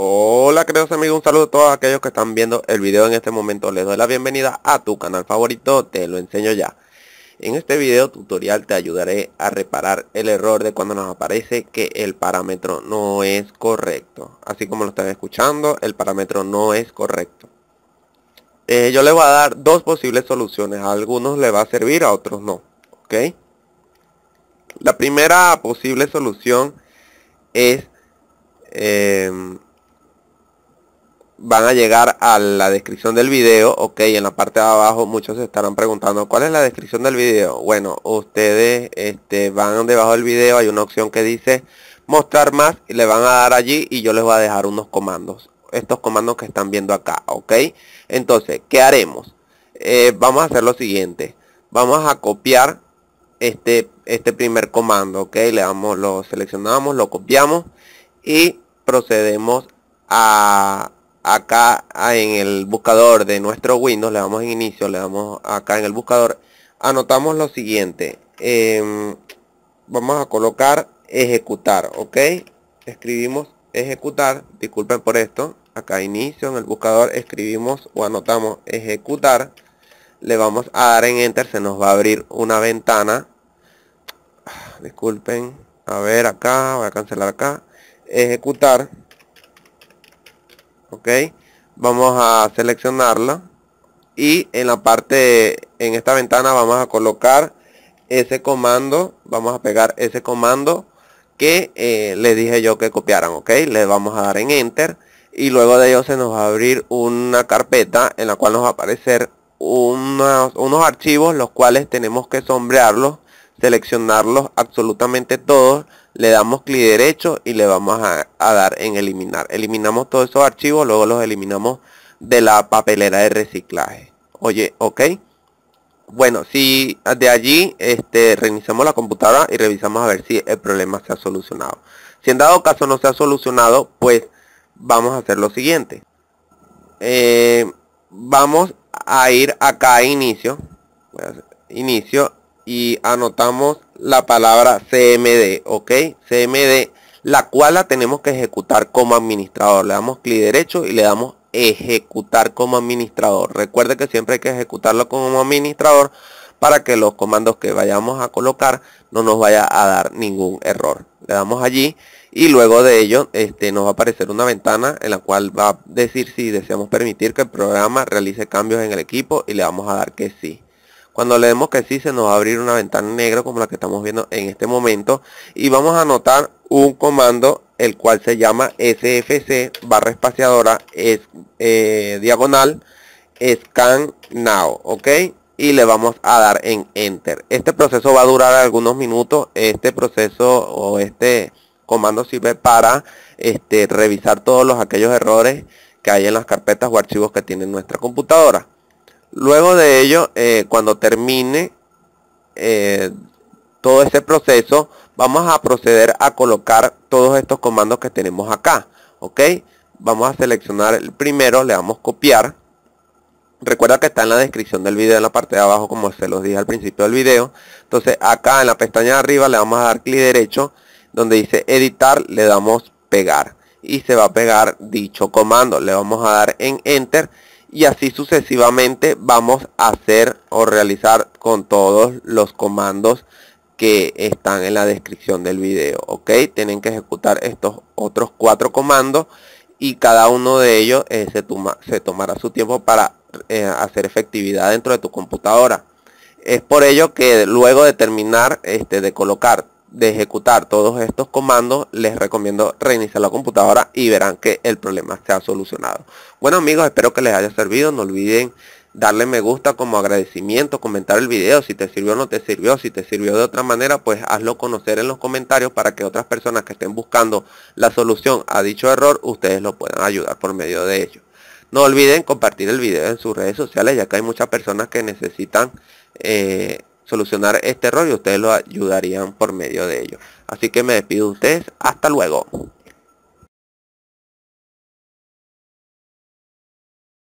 Hola queridos amigos, un saludo a todos aquellos que están viendo el video en este momento. Les doy la bienvenida a tu canal favorito, te lo enseño ya. En este video tutorial te ayudaré a reparar el error de cuando nos aparece que el parámetro no es correcto. Así como lo están escuchando, el parámetro no es correcto. Eh, yo le voy a dar dos posibles soluciones. A algunos le va a servir, a otros no. ¿Ok? La primera posible solución es... Eh, van a llegar a la descripción del video, ok, en la parte de abajo muchos estarán preguntando cuál es la descripción del video. Bueno, ustedes este, van debajo del video, hay una opción que dice mostrar más y le van a dar allí y yo les voy a dejar unos comandos. Estos comandos que están viendo acá, ok. Entonces, ¿qué haremos? Eh, vamos a hacer lo siguiente. Vamos a copiar este, este primer comando, ok. Le damos, lo seleccionamos, lo copiamos y procedemos a acá ah, en el buscador de nuestro Windows, le damos en inicio, le damos acá en el buscador, anotamos lo siguiente. Em, vamos a colocar ejecutar, ¿ok? Escribimos ejecutar, disculpen por esto. Acá inicio en el buscador escribimos o anotamos ejecutar. Le vamos a dar en enter, se nos va a abrir una ventana. Disculpen, a ver acá, voy a cancelar acá. Ejecutar ok vamos a seleccionarla y en la parte en esta ventana vamos a colocar ese comando vamos a pegar ese comando que eh, le dije yo que copiaran ok le vamos a dar en enter y luego de ello se nos va a abrir una carpeta en la cual nos va a aparecer unos, unos archivos los cuales tenemos que sombrearlos seleccionarlos absolutamente todos, le damos clic derecho y le vamos a, dar en eliminar. Eliminamos todos esos archivos, luego los eliminamos de la papelera de reciclaje. Oye, ok. Bueno, si de allí este, reiniciamos la computadora y revisamos a ver si el problema se ha solucionado. Si en dado caso no se ha solucionado, pues vamos a hacer lo siguiente. Eh, vamos a ir acá a inicio. Inicio y anotamos la palabra CMD, ¿ok? CMD, la cual la tenemos que ejecutar como administrador. Le damos clic derecho y le damos ejecutar como administrador. Recuerde que siempre hay que ejecutarlo como administrador para que los comandos que vayamos a colocar no nos vaya a dar ningún error. Le damos allí y luego de ello este, nos va a aparecer una ventana en la cual va a decir si deseamos permitir que el programa realice cambios en el equipo y le vamos a dar que sí. Cuando le demos que sí, se nos va a abrir una ventana negra como la que estamos viendo en este momento. Y vamos a anotar un comando, el cual se llama sfc barra espaciadora es, eh, diagonal scan now, ¿ok? Y le vamos a dar en enter. Este proceso va a durar algunos minutos. Este proceso o este comando sirve para este, revisar todos los aquellos errores que hay en las carpetas o archivos que tiene nuestra computadora. Luego de ello, eh, cuando termine eh, todo ese proceso, vamos a proceder a colocar todos estos comandos que tenemos acá. ¿Ok? Vamos a seleccionar el primero, le damos copiar. Recuerda que está en la descripción del video en la parte de abajo como se los dije al principio del video. Entonces acá en la pestaña de arriba le vamos a dar clic derecho donde dice editar le damos pegar y se va a pegar dicho comando. Le vamos a dar en enter y así sucesivamente vamos a hacer o realizar con todos los comandos que están en la descripción del video ok tienen que ejecutar estos otros cuatro comandos y cada uno de ellos eh, se, se, tomará su tiempo para eh, hacer efectividad dentro de tu computadora es por ello que luego de terminar este, de colocar de ejecutar todos estos comandos, les recomiendo reiniciar la computadora y verán que el problema se ha solucionado. Bueno amigos, espero que les haya servido. No olviden darle me gusta como agradecimiento, comentar el video si te sirvió o no te sirvió, si te sirvió de otra manera, pues hazlo conocer en los comentarios para que otras personas que estén buscando la solución a dicho error, ustedes lo puedan ayudar por medio de ello. No olviden compartir el video en sus redes sociales, ya que hay muchas personas que necesitan eh, solucionar este error y ustedes lo ayudarían por medio de ello. Así que me despido de ustedes. Hasta luego.